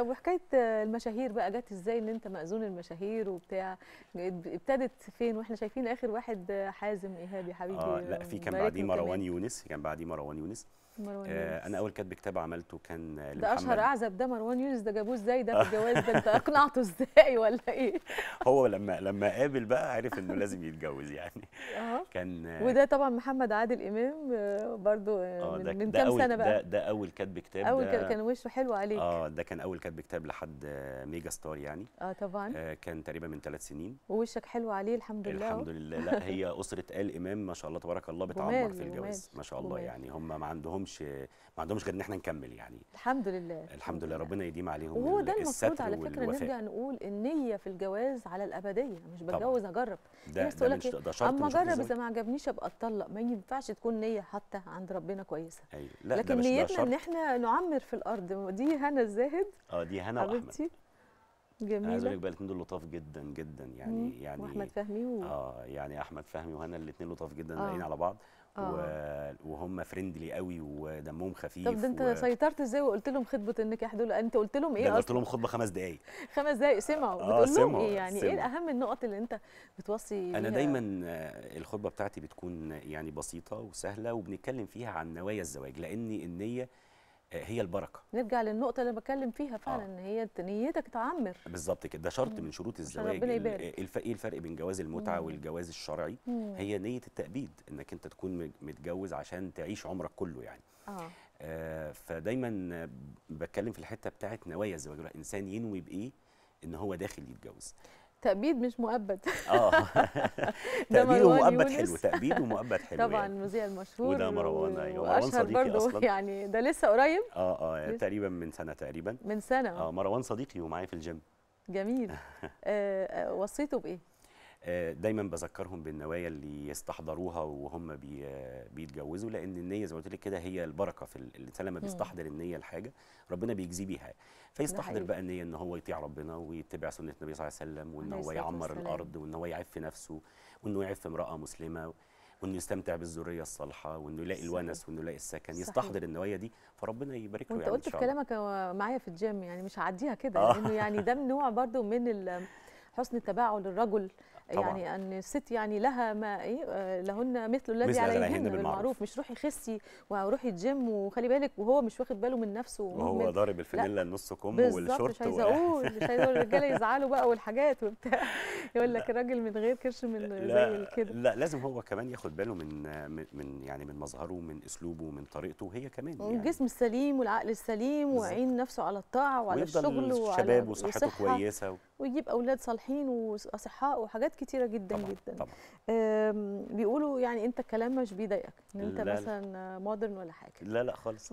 طب وحكايه المشاهير بقى جت ازاي ان انت مأذون المشاهير وبتاع ابتدت فين واحنا شايفين اخر واحد حازم ايهاب يا حبيبي آه لا في كان بعديه مروان يونس كان بعديه مروان يونس مروان آه يونس. انا اول كاتب كتاب عملته كان ده اشهر اعزب ده مروان يونس ده جابوه ازاي ده في الجواز ده انت اقنعته ازاي ولا ايه هو لما لما قابل بقى عرف انه لازم يتجوز يعني آه. كان وده طبعا محمد عادل امام آه، برضو آه، آه، من, من كام سنه بقى ده, ده اول كاتب كتاب اول كان وشه حلو عليك اه ده كان اول كاتب كتاب لحد ميجا ستار يعني اه طبعا آه كان تقريبا من ثلاث سنين ووشك حلو عليه الحمد لله الحمد لله لا هي اسره ال امام ما شاء الله تبارك الله بتعمر في الجواز ما شاء الله بمال. يعني هم ما عندهمش ما عندهمش غير ان احنا نكمل يعني الحمد لله الحمد لله ربنا يديم عليهم وهو ده المفروض على فكره والوفاء. نرجع نقول النيه في الجواز على الابديه مش بتجوز اجرب ده ناس تقول لك إيه؟ اما اجرب اذا ما عجبنيش ابقى اتطلق ما ينفعش تكون نيه حتى عند ربنا كويسه ايوه لا لكن نيتنا ان احنا نعمر في الارض دي هنا الزاهد آه. اه دي هنا حبيبتي. واحمد جميلة عايز اقول لك بقى الاثنين دول لطاف جدا جدا يعني مم. يعني واحمد فهمي و... اه يعني احمد فهمي وهنا الاثنين لطاف جدا لاقيين آه. على بعض آه. و... وهم فريندلي قوي ودمهم خفيف طب ده انت و... سيطرت ازاي وقلت لهم خطبه النكاح دول انت قلت لهم ايه اصلا قلت لهم خطبه خمس دقائق خمس دقائق سمعوا آه بتقول لهم ايه يعني سمع. ايه اهم النقط اللي انت بتوصي انا بيها؟ دايما الخطبه بتاعتي بتكون يعني بسيطه وسهله وبنتكلم فيها عن نوايا الزواج لان النيه هي البركه نرجع للنقطه اللي بتكلم فيها فعلا آه. ان آه. هي نيتك تعمر بالظبط كده ده شرط من شروط الزواج ايه الفرق بين جواز المتعه مم. والجواز الشرعي مم. هي نيه التأبيد انك انت تكون متجوز عشان تعيش عمرك كله يعني آه. آه فدايما بتكلم في الحته بتاعت نوايا الزواج الانسان ينوي بايه ان هو داخل يتجوز تأبيد مش مؤبد اه تأبيد ومؤبد حلو تأبيد ومؤبد حلو طبعا يعني. المذيع المشهور وده مروان ايوه مروان صديقي برضو اصلا يعني ده لسه قريب اه اه يعني تقريبا من سنه تقريبا من سنه اه مروان صديقي ومعايا في الجيم جميل آه،, آه وصيته بايه؟ آه، دايما بذكرهم بالنوايا اللي يستحضروها وهم آه، بيتجوزوا لان النيه زي ما قلت لك كده هي البركه في الانسان لما بيستحضر النيه لحاجه ربنا بيجزي بيها فيستحضر بقى النيه ان هو يطيع ربنا ويتبع سنه النبي صلى الله عليه وسلم وان هو يعمر الارض وان هو يعف نفسه وانه يعف امراه مسلمه وانه يستمتع بالذريه الصالحه وانه يلاقي الونس وانه يلاقي السكن صحيح. يستحضر النوايا دي فربنا يبارك له وانت يعني قلت في كلامك معايا في الجيم يعني مش هعديها كده آه. لانه يعني ده نوع برده من حسن التباعد الرجل يعني ان الست يعني لها ما إيه آه، لهن مثل الذي عليهن بالمعروف. مش روحي خسي وروحي الجيم وخلي بالك وهو مش واخد باله من نفسه وهو ضارب الفانيلا النص كم والشورت مش عايزه اقول مش عايزه اقول الرجاله يزعلوا بقى والحاجات وبتاع يقول لك الراجل من غير كرش من لا زي كده لا لازم هو كمان ياخد باله من من يعني من مظهره من اسلوبه من طريقته وهي كمان يعني الجسم السليم والعقل السليم وعين نفسه على الطاعه وعلى الشغل وعلى الشباب وصحته كويسه ويجيب اولاد صالحين واصحاء وحاجات كتيره جدا طبعًا جدا طبعًا. بيقولوا يعني انت كلام مش بيضايقك ان انت لا مثلا مودرن ولا حاجه لا لا خالص